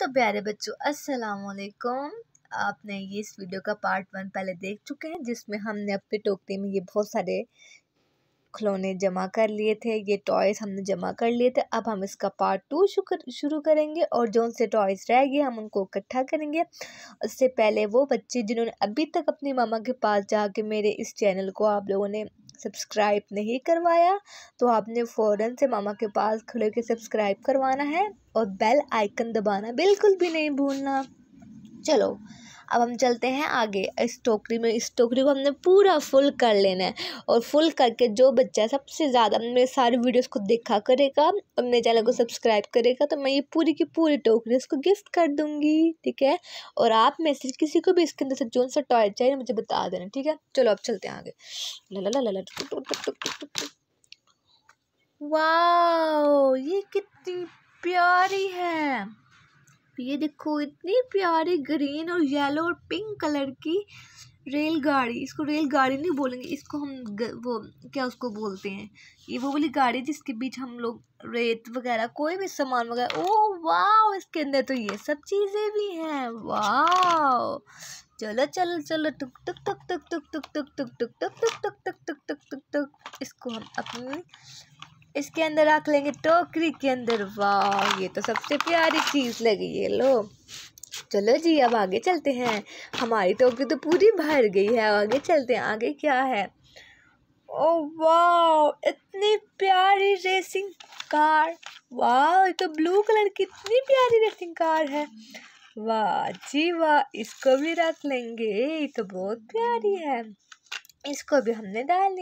तो प्यारे बच्चों अस्सलाम वालेकुम आपने ये इस वीडियो का पार्ट वन पहले देख चुके हैं जिसमें हमने अपने टोकरी में ये बहुत सारे खिलौने जमा कर लिए थे ये टॉयज़ हमने जमा कर लिए थे अब हम इसका पार्ट टू शुरू करेंगे और जो उनसे टॉयज़ रह गए हम उनको इकट्ठा करेंगे उससे पहले वो बच्चे जिन्होंने अभी तक अपनी मामा के पास जाके मेरे इस चैनल को आप लोगों ने सब्सक्राइब नहीं करवाया तो आपने फ़ौरन से मामा के पास खड़े के सब्सक्राइब करवाना है और बेल आइकन दबाना बिल्कुल भी नहीं भूलना चलो अब हम चलते हैं आगे इस टोकरी में इस टोकरी को हमने पूरा फुल कर लेना है और फुल करके जो बच्चा सबसे ज़्यादा मेरे सारे वीडियोस को देखा करेगा और मेरे चैनल को सब्सक्राइब करेगा तो मैं ये पूरी की पूरी टोकरी उसको गिफ्ट कर दूँगी ठीक है और आप मैसेज किसी को भी इसके अंदर से जो सा टॉय चाहिए मुझे बता देना ठीक है चलो अब चलते हैं आगे वाह ये कितनी प्यारी है ये देखो इतनी प्यारी ग्रीन और येलो और पिंक कलर की रेलगाड़ी इसको रेलगाड़ी नहीं बोलेंगे इसको हम ग, वो क्या उसको बोलते हैं ये वो वाली गाड़ी जिसके बीच हम लोग रेत वगैरह कोई भी सामान वगैरह ओ वाह इसके अंदर तो ये सब चीज़ें भी हैं वाह चलो चलो चलो टुक टुक टुक टुक टुक टुक टुक टुक टुक टुक टुक टुक टुक टुक टुक टुक टुक इसको हम अपनी इसके अंदर रख लेंगे टोकरी के अंदर वाह ये तो सबसे प्यारी चीज़ लगी है लो चलो जी अब आगे चलते हैं हमारी टोकरी तो पूरी भर गई है आगे चलते हैं आगे क्या है ओ वाह इतनी प्यारी रेसिंग कार वाह ये तो ब्लू कलर की इतनी प्यारी रेसिंग कार है वाह जी वाह इसको भी रख लेंगे ये तो बहुत प्यारी है इसको भी हमने डाल